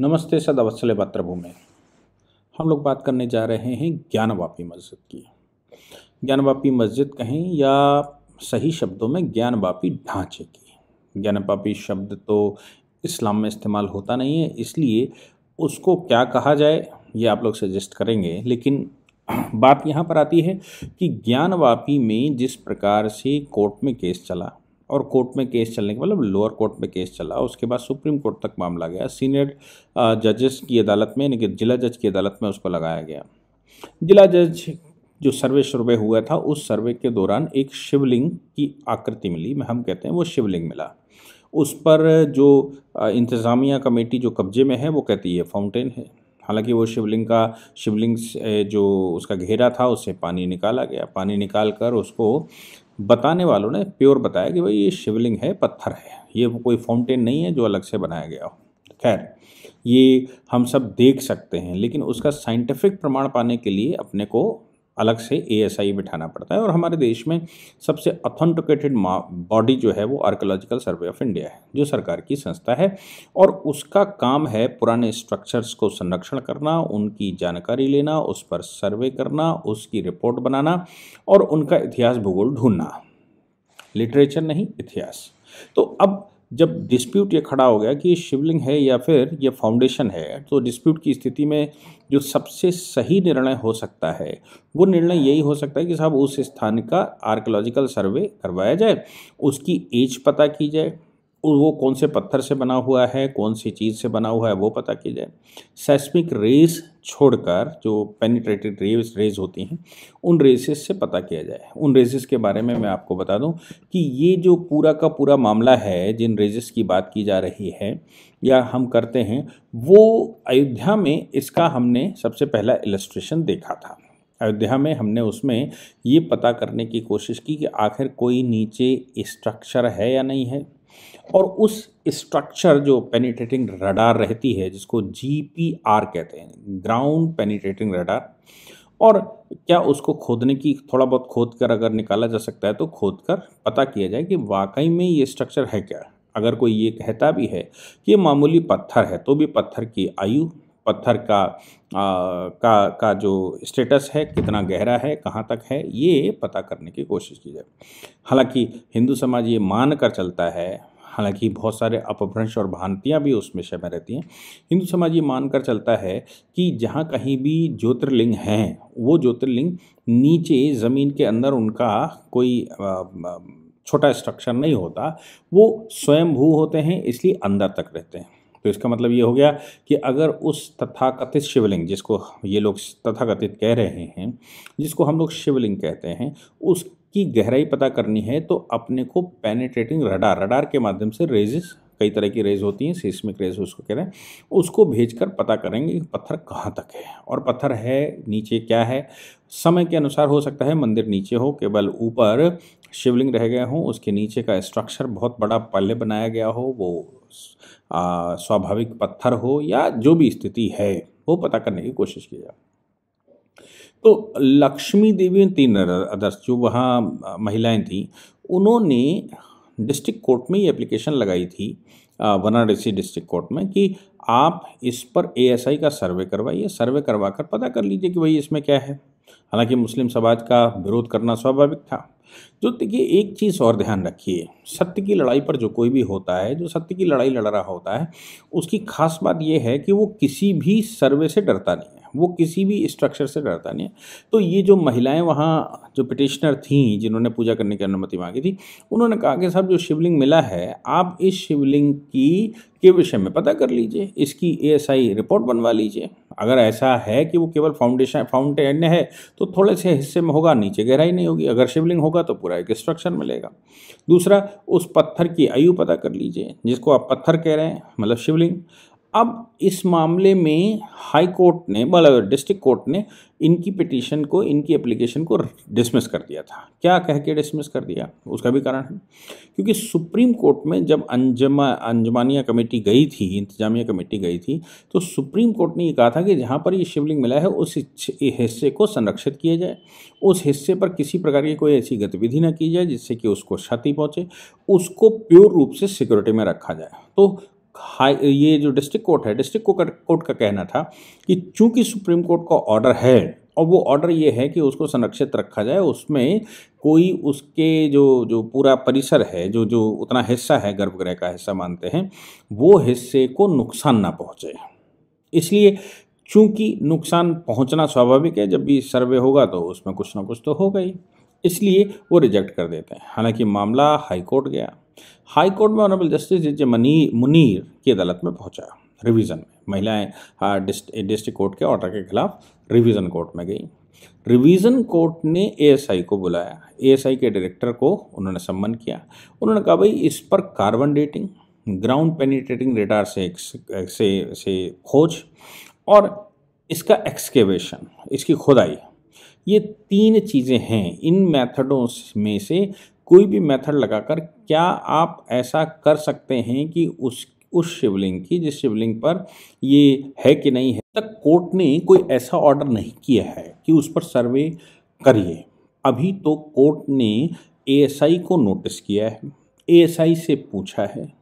नमस्ते सद अवसल में हम लोग बात करने जा रहे हैं ज्ञानवापी मस्जिद की ज्ञानवापी मस्जिद कहें या सही शब्दों में ज्ञानवापी ढांचे की ज्ञानवापी शब्द तो इस्लाम में इस्तेमाल होता नहीं है इसलिए उसको क्या कहा जाए ये आप लोग सजेस्ट करेंगे लेकिन बात यहाँ पर आती है कि ज्ञानवापी में जिस प्रकार से कोर्ट में केस चला और कोर्ट में केस चलने के मतलब लोअर कोर्ट में केस चला उसके बाद सुप्रीम कोर्ट तक मामला गया सीनियर जजेस की अदालत में यानी कि जिला जज की अदालत में उसको लगाया गया जिला जज जो सर्वे शुरू हुआ था उस सर्वे के दौरान एक शिवलिंग की आकृति मिली हम कहते हैं वो शिवलिंग मिला उस पर जो इंतज़ामिया कमेटी जो कब्जे में है वो कहती है फाउंटेन है हालांकि वो शिवलिंग का शिवलिंग जो उसका घेरा था उससे पानी निकाला गया पानी निकाल कर उसको बताने वालों ने प्योर बताया कि भाई ये शिवलिंग है पत्थर है ये कोई फाउंटेन नहीं है जो अलग से बनाया गया हो खैर ये हम सब देख सकते हैं लेकिन उसका साइंटिफिक प्रमाण पाने के लिए अपने को अलग से आई बिठाना पड़ता है और हमारे देश में सबसे ऑथेंटिकेटेड बॉडी जो है वो आर्कोलॉजिकल सर्वे ऑफ इंडिया है जो सरकार की संस्था है और उसका काम है पुराने स्ट्रक्चर्स को संरक्षण करना उनकी जानकारी लेना उस पर सर्वे करना उसकी रिपोर्ट बनाना और उनका इतिहास भूगोल ढूंढना लिटरेचर नहीं इतिहास तो अब जब डिस्प्यूट ये खड़ा हो गया कि ये शिवलिंग है या फिर ये फाउंडेशन है तो डिस्प्यूट की स्थिति में जो सबसे सही निर्णय हो सकता है वो निर्णय यही हो सकता है कि साहब उस स्थान का आर्कोलॉजिकल सर्वे करवाया जाए उसकी एज पता की जाए वो कौन से पत्थर से बना हुआ है कौन सी चीज़ से बना हुआ है वो पता की जाए सेस्मिक रेस छोड़कर जो पेनिट्रेटेड रेज रेज होती हैं उन रेजेस से पता किया जाए उन रेजेस के बारे में मैं आपको बता दूं कि ये जो पूरा का पूरा मामला है जिन रेजेस की बात की जा रही है या हम करते हैं वो अयोध्या में इसका हमने सबसे पहला इलस्ट्रेशन देखा था अयोध्या में हमने उसमें ये पता करने की कोशिश की कि आखिर कोई नीचे स्ट्रक्चर है या नहीं है और उस स्ट्रक्चर जो पेनिट्रेटिंग रडार रहती है जिसको जीपीआर कहते हैं ग्राउंड पेनिट्रेटिंग रडार और क्या उसको खोदने की थोड़ा बहुत खोद कर अगर निकाला जा सकता है तो खोद कर पता किया जाए कि वाकई में ये स्ट्रक्चर है क्या अगर कोई ये कहता भी है कि ये मामूली पत्थर है तो भी पत्थर की आयु पत्थर का आ, का का जो स्टेटस है कितना गहरा है कहाँ तक है ये पता करने की कोशिश की जाए हालांकि हिंदू समाज ये मान कर चलता है हालांकि बहुत सारे अपभ्रंश और भ्रांतियाँ भी उस विषय में रहती हैं हिंदू समाज ये मानकर चलता है कि जहाँ कहीं भी ज्योतिर्लिंग हैं वो ज्योतिर्लिंग नीचे ज़मीन के अंदर उनका कोई छोटा स्ट्रक्चर नहीं होता वो स्वयंभू होते हैं इसलिए अंदर तक रहते हैं तो इसका मतलब ये हो गया कि अगर उस तथाकथित शिवलिंग जिसको ये लोग तथाकथित कह रहे हैं जिसको हम लोग शिवलिंग कहते हैं उस की गहराई पता करनी है तो अपने को पेनिट्रेटिंग रडार रडार के माध्यम से रेजिस कई तरह की रेज होती हैं सीस्मिक रेज उसको कह रहे हैं उसको भेजकर पता करेंगे कि पत्थर कहाँ तक है और पत्थर है नीचे क्या है समय के अनुसार हो सकता है मंदिर नीचे हो केवल ऊपर शिवलिंग रह गए हों उसके नीचे का स्ट्रक्चर बहुत बड़ा पल्ले बनाया गया हो वो स्वाभाविक पत्थर हो या जो भी स्थिति है वो पता करने की कोशिश की जाए तो लक्ष्मी देवी तीन अदर्स जो वहाँ महिलाएं थीं उन्होंने डिस्ट्रिक्ट कोर्ट में ये एप्लीकेशन लगाई थी वाराणसी डिस्ट्रिक्ट कोर्ट में कि आप इस पर एएसआई का सर्वे करवाइए सर्वे करवा कर पता कर लीजिए कि भाई इसमें क्या है हालांकि मुस्लिम समाज का विरोध करना स्वाभाविक था जो देखिए एक चीज़ और ध्यान रखिए सत्य की लड़ाई पर जो कोई भी होता है जो सत्य की लड़ाई लड़ रहा होता है उसकी खास बात यह है कि वो किसी भी सर्वे से डरता नहीं वो किसी भी स्ट्रक्चर से डरता नहीं है तो ये जो महिलाएं वहाँ जो पिटिशनर थीं जिन्होंने पूजा करने की अनुमति मांगी थी उन्होंने कहा कि साहब जो शिवलिंग मिला है आप इस शिवलिंग की के विषय में पता कर लीजिए इसकी ए रिपोर्ट बनवा लीजिए अगर ऐसा है कि वो केवल फाउंडेशन फाउंटेन है तो थोड़े से हिस्से में होगा नीचे गहराई नहीं होगी अगर शिवलिंग होगा तो पूरा एक स्ट्रक्चर मिलेगा दूसरा उस पत्थर की आयु पता कर लीजिए जिसको आप पत्थर कह रहे हैं मतलब शिवलिंग अब इस मामले में हाई कोर्ट ने मतलब डिस्ट्रिक्ट कोर्ट ने इनकी पिटीशन को इनकी एप्लीकेशन को डिसमिस कर दिया था क्या कह के डिसमिस कर दिया उसका भी कारण है क्योंकि सुप्रीम कोर्ट में जब अंजमा अंजमानिया कमेटी गई थी इंतजामिया कमेटी गई थी तो सुप्रीम कोर्ट ने ये कहा था कि जहाँ पर ये शिवलिंग मिला है उस हिस्से को संरक्षित किया जाए उस हिस्से पर किसी प्रकार की कोई ऐसी गतिविधि ना की जाए जिससे कि उसको क्षति पहुँचे उसको प्योर रूप से सिक्योरिटी में रखा जाए तो हाई ये जो डिस्ट्रिक्ट कोर्ट है डिस्ट्रिक्ट कोर्ट का कहना था कि चूंकि सुप्रीम कोर्ट का ऑर्डर है और वो ऑर्डर ये है कि उसको संरक्षित रखा जाए उसमें कोई उसके जो जो पूरा परिसर है जो जो उतना हिस्सा है गर्भगृह का हिस्सा मानते हैं वो हिस्से को नुकसान ना पहुँचे इसलिए चूंकि नुकसान पहुंचना स्वाभाविक है जब भी सर्वे होगा तो उसमें कुछ ना कुछ तो होगा ही इसलिए वो रिजेक्ट कर देते हैं हालांकि मामला हाईकोर्ट गया हाई कोर्ट में ऑनरेबल जस्टिस जे मनी मुनीर की अदालत में पहुंचा रिवीजन में महिलाएं डिस्ट्रिक्ट कोर्ट के ऑर्डर के खिलाफ रिवीजन कोर्ट में गई रिवीजन कोर्ट ने एएसआई को बुलाया एएसआई के डायरेक्टर को उन्होंने सम्मन किया उन्होंने कहा भाई इस पर carbon dating ground penetrating radar से से से खोज और इसका एक्सकेवेशन इसकी खुदाई ये तीन चीज़ें हैं इन मेथडों में से कोई भी मेथड लगाकर क्या आप ऐसा कर सकते हैं कि उस उस शिवलिंग की जिस शिवलिंग पर ये है कि नहीं है तक कोर्ट ने कोई ऐसा ऑर्डर नहीं किया है कि उस पर सर्वे करिए अभी तो कोर्ट ने एएसआई को नोटिस किया है एएसआई से पूछा है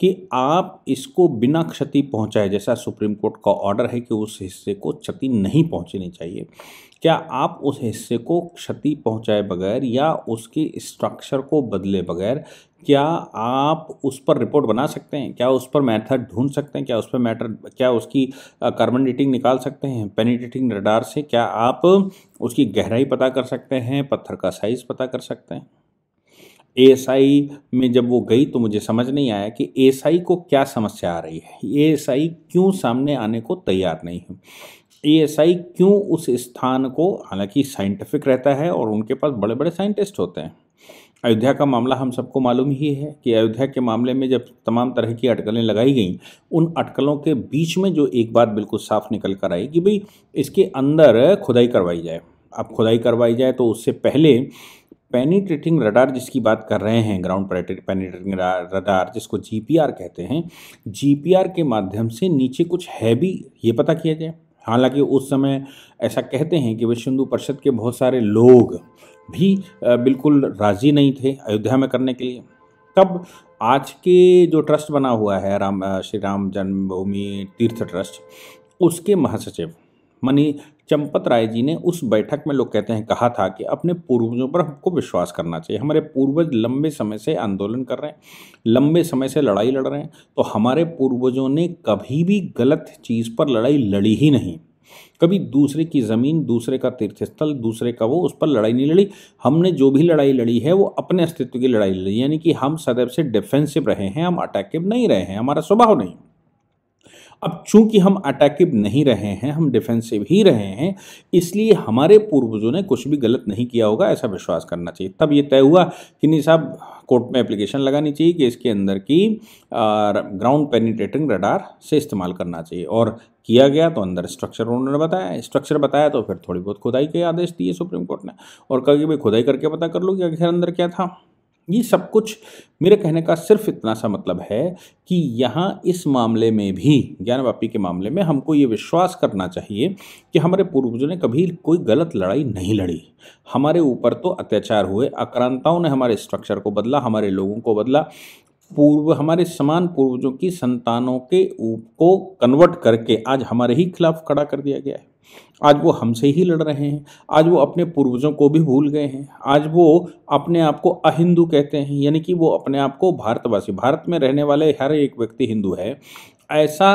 कि आप इसको बिना क्षति पहुंचाए जैसा सुप्रीम कोर्ट का ऑर्डर है कि उस हिस्से को क्षति नहीं पहुंचनी चाहिए क्या आप उस हिस्से को क्षति पहुंचाए बगैर या उसके स्ट्रक्चर को बदले बगैर क्या आप उस पर रिपोर्ट बना सकते हैं क्या उस पर मैथड ढूंढ सकते हैं क्या उस पर मैटर क्या उसकी कार्बन डेटिंग निकाल सकते हैं पेनिटेटिंग रडार से क्या आप उसकी गहराई पता कर सकते हैं पत्थर का साइज़ पता कर सकते हैं एएसआई में जब वो गई तो मुझे समझ नहीं आया कि एएसआई को क्या समस्या आ रही है एएसआई क्यों सामने आने को तैयार नहीं है एएसआई क्यों उस स्थान को हालांकि साइंटिफिक रहता है और उनके पास बड़े बड़े साइंटिस्ट होते हैं अयोध्या का मामला हम सबको मालूम ही है कि अयोध्या के मामले में जब तमाम तरह की अटकलें लगाई गई उन अटकलों के बीच में जो एक बात बिल्कुल साफ निकल कर आई कि भाई इसके अंदर खुदाई करवाई जाए अब खुदाई करवाई जाए तो उससे पहले पेनीट्रेटिंग रडार जिसकी बात कर रहे हैं ग्राउंड पेनीट्रेटिंग रडार जिसको जीपीआर कहते हैं जीपीआर के माध्यम से नीचे कुछ है भी ये पता किया जाए हालांकि उस समय ऐसा कहते हैं कि विश्व हिंदू परिषद के बहुत सारे लोग भी बिल्कुल राज़ी नहीं थे अयोध्या में करने के लिए तब आज के जो ट्रस्ट बना हुआ है राम श्री राम जन्मभूमि तीर्थ ट्रस्ट उसके महासचिव मनी चंपत राय जी ने उस बैठक में लोग कहते हैं कहा था कि अपने पूर्वजों पर हमको विश्वास करना चाहिए हमारे पूर्वज लंबे समय से आंदोलन कर रहे हैं लंबे समय से लड़ाई लड़ रहे हैं तो हमारे पूर्वजों ने कभी भी गलत चीज़ पर लड़ाई लड़ी ही नहीं कभी दूसरे की ज़मीन दूसरे का तीर्थस्थल दूसरे का वो उस पर लड़ाई नहीं लड़ी हमने जो भी लड़ाई लड़ी है वो अपने अस्तित्व की लड़ाई लड़ी यानी कि हम सदैव से डिफेंसिव रहे हैं हम अटैकिव नहीं रहे हैं हमारा स्वभाव नहीं अब चूंकि हम अटैकिव नहीं रहे हैं हम डिफेंसिव ही रहे हैं इसलिए हमारे पूर्वजों ने कुछ भी गलत नहीं किया होगा ऐसा विश्वास करना चाहिए तब ये तय हुआ कि नहीं साहब कोर्ट में एप्लीकेशन लगानी चाहिए कि इसके अंदर की ग्राउंड पेनिट्रेटिंग रडार से इस्तेमाल करना चाहिए और किया गया तो अंदर स्ट्रक्चर उन्होंने बताया स्ट्रक्चर बताया तो फिर थोड़ी बहुत खुदाई के आदेश दिए सुप्रीम कोर्ट ने और कहा कि भाई खुदाई करके पता कर लो कि आखिर अंदर क्या था ये सब कुछ मेरे कहने का सिर्फ इतना सा मतलब है कि यहाँ इस मामले में भी ज्ञानवापी के मामले में हमको ये विश्वास करना चाहिए कि हमारे पूर्वजों ने कभी कोई गलत लड़ाई नहीं लड़ी हमारे ऊपर तो अत्याचार हुए आक्रांताओं ने हमारे स्ट्रक्चर को बदला हमारे लोगों को बदला पूर्व हमारे समान पूर्वजों की संतानों के ऊप को कन्वर्ट करके आज हमारे ही खिलाफ खड़ा कर दिया गया है आज वो हमसे ही लड़ रहे हैं आज वो अपने पूर्वजों को भी भूल गए हैं आज वो अपने आप को अहिंदू कहते हैं यानी कि वो अपने आप को भारतवासी भारत में रहने वाले हर एक व्यक्ति हिंदू है ऐसा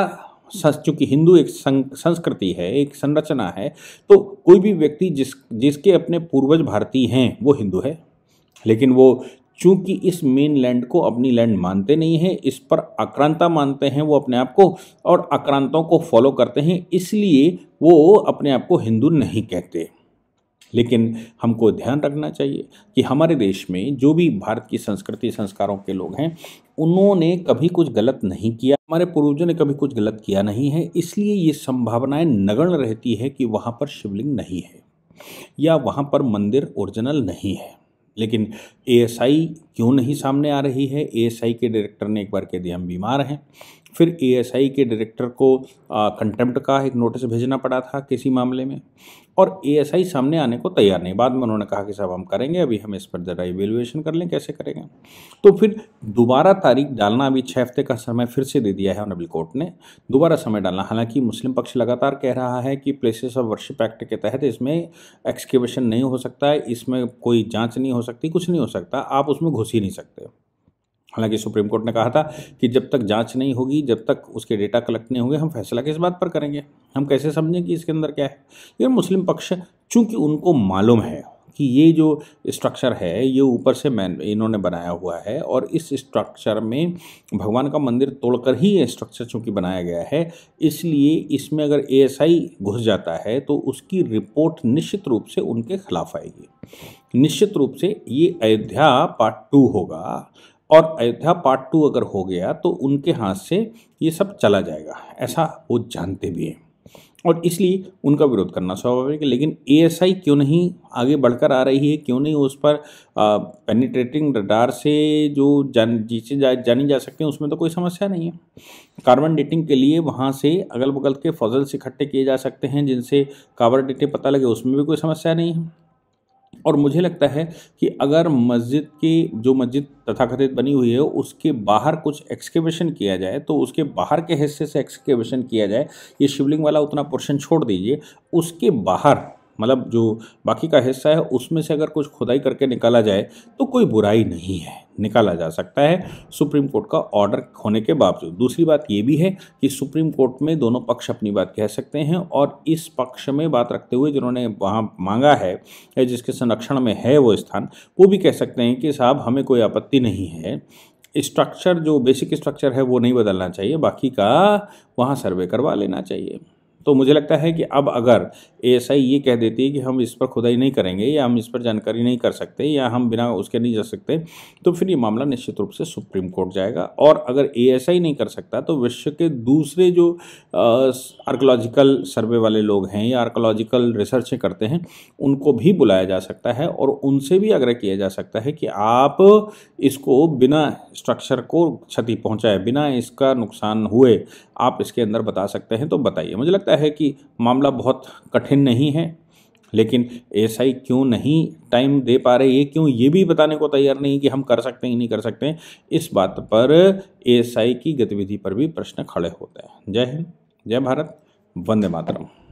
चूँकि हिंदू एक संस्कृति है एक संरचना है तो कोई भी व्यक्ति जिस जिसके अपने पूर्वज भारतीय हैं वो हिंदू है लेकिन वो चूंकि इस मेन लैंड को अपनी लैंड मानते नहीं हैं इस पर आक्रांता मानते हैं वो अपने आप को और आक्रांतों को फॉलो करते हैं इसलिए वो अपने आप को हिंदू नहीं कहते लेकिन हमको ध्यान रखना चाहिए कि हमारे देश में जो भी भारत की संस्कृति संस्कारों के लोग हैं उन्होंने कभी कुछ गलत नहीं किया हमारे पूर्वजों ने कभी कुछ गलत किया नहीं है इसलिए ये संभावनाएं नगण रहती है कि वहाँ पर शिवलिंग नहीं है या वहाँ पर मंदिर ओरिजिनल नहीं है लेकिन एएसआई क्यों नहीं सामने आ रही है एएसआई के डायरेक्टर ने एक बार कह दिया हम बीमार हैं फिर आई के डायरेक्टर को कंटेम्प्ट का एक नोटिस भेजना पड़ा था किसी मामले में और आई सामने आने को तैयार नहीं बाद में उन्होंने कहा कि साहब हम करेंगे अभी हम इस पर ज़रा इवेल्युएशन कर लें कैसे करेंगे तो फिर दोबारा तारीख डालना अभी छः हफ्ते का समय फिर से दे दिया है ऑनरेबल कोर्ट ने दोबारा समय डालना हालांकि मुस्लिम पक्ष लगातार कह रहा है कि प्लेसेस ऑफ वर्शिप एक्ट के तहत इसमें एक्सकेवेशन नहीं हो सकता है इसमें कोई जाँच नहीं हो सकती कुछ नहीं हो सकता आप उसमें घुस ही नहीं सकते हालांकि सुप्रीम कोर्ट ने कहा था कि जब तक जांच नहीं होगी जब तक उसके डेटा कलेक्ट नहीं होंगे हम फैसला किस बात पर करेंगे हम कैसे समझें कि इसके अंदर क्या है ये मुस्लिम पक्ष चूंकि उनको मालूम है कि ये जो स्ट्रक्चर है ये ऊपर से मैन इन्होंने बनाया हुआ है और इस स्ट्रक्चर में भगवान का मंदिर तोड़कर ही ये स्ट्रक्चर चूँकि बनाया गया है इसलिए इसमें अगर ए घुस जाता है तो उसकी रिपोर्ट निश्चित रूप से उनके खिलाफ आएगी निश्चित रूप से ये अयोध्या पार्ट टू होगा और अयोध्या पार्ट टू अगर हो गया तो उनके हाथ से ये सब चला जाएगा ऐसा वो जानते भी हैं और इसलिए उनका विरोध करना स्वाभाविक है लेकिन ए क्यों नहीं आगे बढ़कर आ रही है क्यों नहीं उस पर पेनिट्रेटिंग रडार से जो जान जीचे जा, जानी जा सकते हैं उसमें तो कोई समस्या नहीं है कार्बन डेटिंग के लिए वहाँ से अगल बगल के फजल्स इकट्ठे किए जा सकते हैं जिनसे कार्बन डेटिंग पता लगे उसमें भी कोई समस्या नहीं है और मुझे लगता है कि अगर मस्जिद की जो मस्जिद तथाकथित बनी हुई है उसके बाहर कुछ एक्सकेवेशन किया जाए तो उसके बाहर के हिस्से से एक्सकेवेशन किया जाए ये शिवलिंग वाला उतना पोर्शन छोड़ दीजिए उसके बाहर मतलब जो बाकी का हिस्सा है उसमें से अगर कुछ खुदाई करके निकाला जाए तो कोई बुराई नहीं है निकाला जा सकता है सुप्रीम कोर्ट का ऑर्डर होने के बावजूद दूसरी बात ये भी है कि सुप्रीम कोर्ट में दोनों पक्ष अपनी बात कह सकते हैं और इस पक्ष में बात रखते हुए जिन्होंने वहाँ मांगा है या जिसके संरक्षण में है वो स्थान वो भी कह सकते हैं कि साहब हमें कोई आपत्ति नहीं है स्ट्रक्चर जो बेसिक स्ट्रक्चर है वो नहीं बदलना चाहिए बाकी का वहाँ सर्वे करवा लेना चाहिए तो मुझे लगता है कि अब अगर एस ये कह देती है कि हम इस पर खुदाई नहीं करेंगे या हम इस पर जानकारी नहीं कर सकते या हम बिना उसके नहीं जा सकते तो फिर ये मामला निश्चित रूप से सुप्रीम कोर्ट जाएगा और अगर ए नहीं कर सकता तो विश्व के दूसरे जो आर्कोलॉजिकल सर्वे वाले लोग हैं या आर्कोलॉजिकल रिसर्चें करते हैं उनको भी बुलाया जा सकता है और उनसे भी आग्रह किया जा सकता है कि आप इसको बिना स्ट्रक्चर को क्षति पहुँचाए बिना इसका नुकसान हुए आप इसके अंदर बता सकते हैं तो बताइए मुझे लगता है लगता है कि मामला बहुत कठिन नहीं है लेकिन एसआई क्यों नहीं टाइम दे पा रहे ये क्यों ये भी बताने को तैयार नहीं कि हम कर सकते हैं नहीं कर सकते हैं इस बात पर एसआई की गतिविधि पर भी प्रश्न खड़े होते हैं जय हिंद जय भारत वंदे मातरम